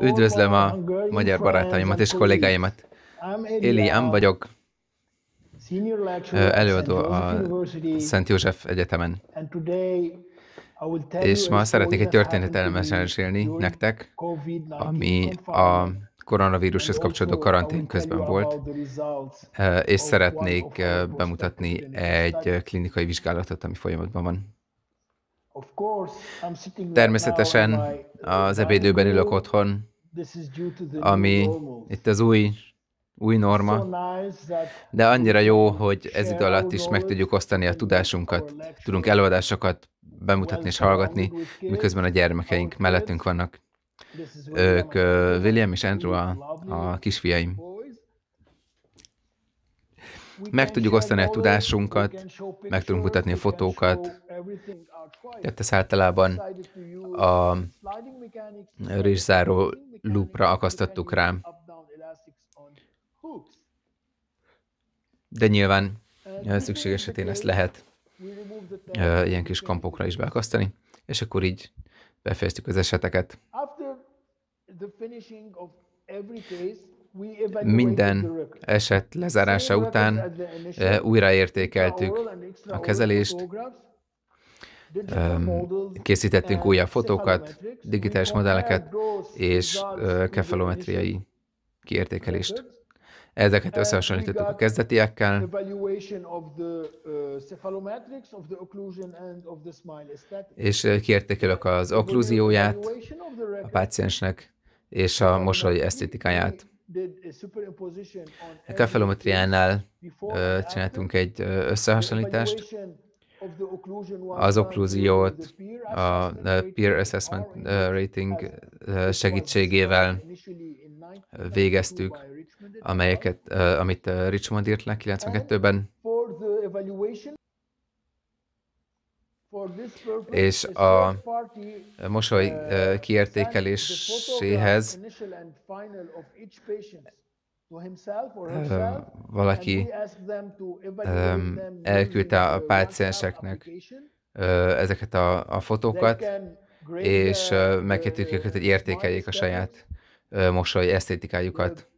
Üdvözlöm a magyar barátaimat és kollégáimat. Éli Am vagyok, előadó a Szent József Egyetemen. És ma szeretnék egy történetet elmesélni nektek, ami a koronavírushoz kapcsolódó karantén közben volt, és szeretnék bemutatni egy klinikai vizsgálatot, ami folyamatban van. Természetesen az ebédlőben ülök otthon, ami itt az új, új norma, de annyira jó, hogy ez idő alatt is meg tudjuk osztani a tudásunkat, tudunk előadásokat bemutatni és hallgatni, miközben a gyermekeink mellettünk vannak. Ők William és Andrew a, a kisfiaim. Meg tudjuk osztani a tudásunkat, meg tudunk mutatni a fotókat, Uh, ezt általában a rizszáró lúpra akasztottuk rá. De nyilván uh, eh, szükség esetén ezt lehet eh, ilyen kis kampokra is beakasztani, és akkor így befejeztük az eseteket. Minden eset lezárása után eh, újraértékeltük a kezelést, készítettünk újabb fotókat, digitális modelleket és kefalometriai kiértékelést. Ezeket összehasonlítottuk a kezdetiekkel, és kiértékelök az okklúzióját a páciensnek, és a mosoly esztétikáját. A kefalometriánál csináltunk egy összehasonlítást, az uh, okklúziót a Peer Assessment uh, Rating uh, segítségével végeztük, amelyeket, amit Richmond írt le 92-ben. És a mosoly kiértékeléséhez valaki elküldte a pácienseknek ezeket a, a fotókat, és megkértük őket, hogy értékeljék a saját mosoly esztétikájukat.